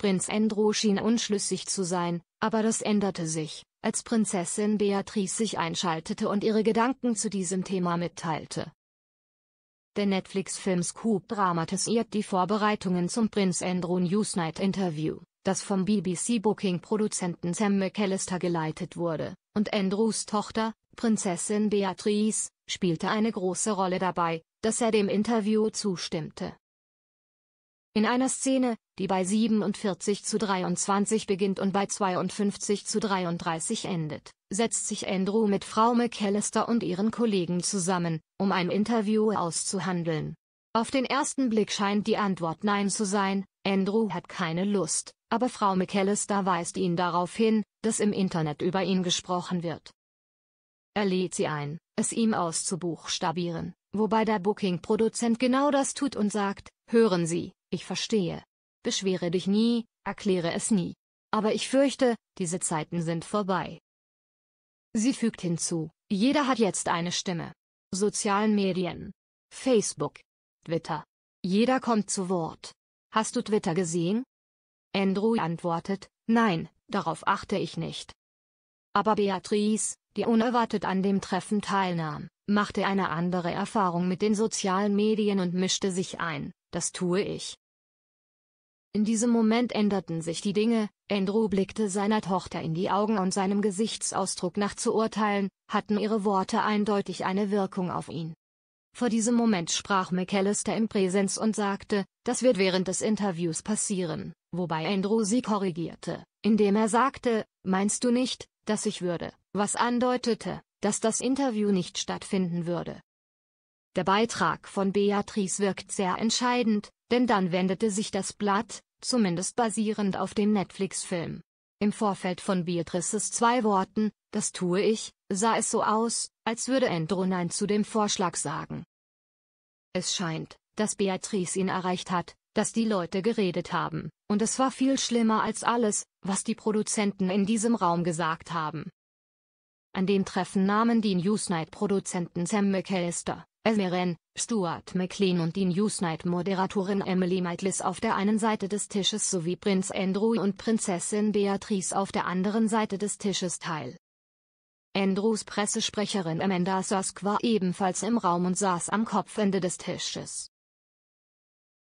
Prinz Andrew schien unschlüssig zu sein, aber das änderte sich, als Prinzessin Beatrice sich einschaltete und ihre Gedanken zu diesem Thema mitteilte. Der Netflix-Film Scoop dramatisiert die Vorbereitungen zum Prinz Andrew Newsnight Interview, das vom BBC-Booking-Produzenten Sam McAllister geleitet wurde, und Andrews Tochter, Prinzessin Beatrice, spielte eine große Rolle dabei, dass er dem Interview zustimmte. In einer Szene, die bei 47 zu 23 beginnt und bei 52 zu 33 endet, setzt sich Andrew mit Frau McAllister und ihren Kollegen zusammen, um ein Interview auszuhandeln. Auf den ersten Blick scheint die Antwort Nein zu sein, Andrew hat keine Lust, aber Frau McAllister weist ihn darauf hin, dass im Internet über ihn gesprochen wird. Er lädt sie ein, es ihm auszubuchstabieren, wobei der Booking-Produzent genau das tut und sagt, hören Sie, ich verstehe. Beschwere dich nie, erkläre es nie. Aber ich fürchte, diese Zeiten sind vorbei. Sie fügt hinzu, jeder hat jetzt eine Stimme. Sozialen Medien. Facebook. Twitter. Jeder kommt zu Wort. Hast du Twitter gesehen? Andrew antwortet, nein, darauf achte ich nicht. Aber Beatrice, die unerwartet an dem Treffen teilnahm, machte eine andere Erfahrung mit den sozialen Medien und mischte sich ein, das tue ich. In diesem Moment änderten sich die Dinge, Andrew blickte seiner Tochter in die Augen und seinem Gesichtsausdruck nach zu urteilen, hatten ihre Worte eindeutig eine Wirkung auf ihn. Vor diesem Moment sprach McAllister im Präsens und sagte, das wird während des Interviews passieren, wobei Andrew sie korrigierte, indem er sagte, meinst du nicht, dass ich würde, was andeutete, dass das Interview nicht stattfinden würde. Der Beitrag von Beatrice wirkt sehr entscheidend, denn dann wendete sich das Blatt, zumindest basierend auf dem Netflix-Film. Im Vorfeld von Beatrices zwei Worten, das tue ich, sah es so aus, als würde Andrew Nein zu dem Vorschlag sagen. Es scheint, dass Beatrice ihn erreicht hat, dass die Leute geredet haben, und es war viel schlimmer als alles, was die Produzenten in diesem Raum gesagt haben. An dem Treffen nahmen die Newsnight-Produzenten Sam McAllister, Elmeren, Stuart McLean und die Newsnight-Moderatorin Emily Maitlis auf der einen Seite des Tisches sowie Prinz Andrew und Prinzessin Beatrice auf der anderen Seite des Tisches teil. Andrews Pressesprecherin Amanda Sask war ebenfalls im Raum und saß am Kopfende des Tisches.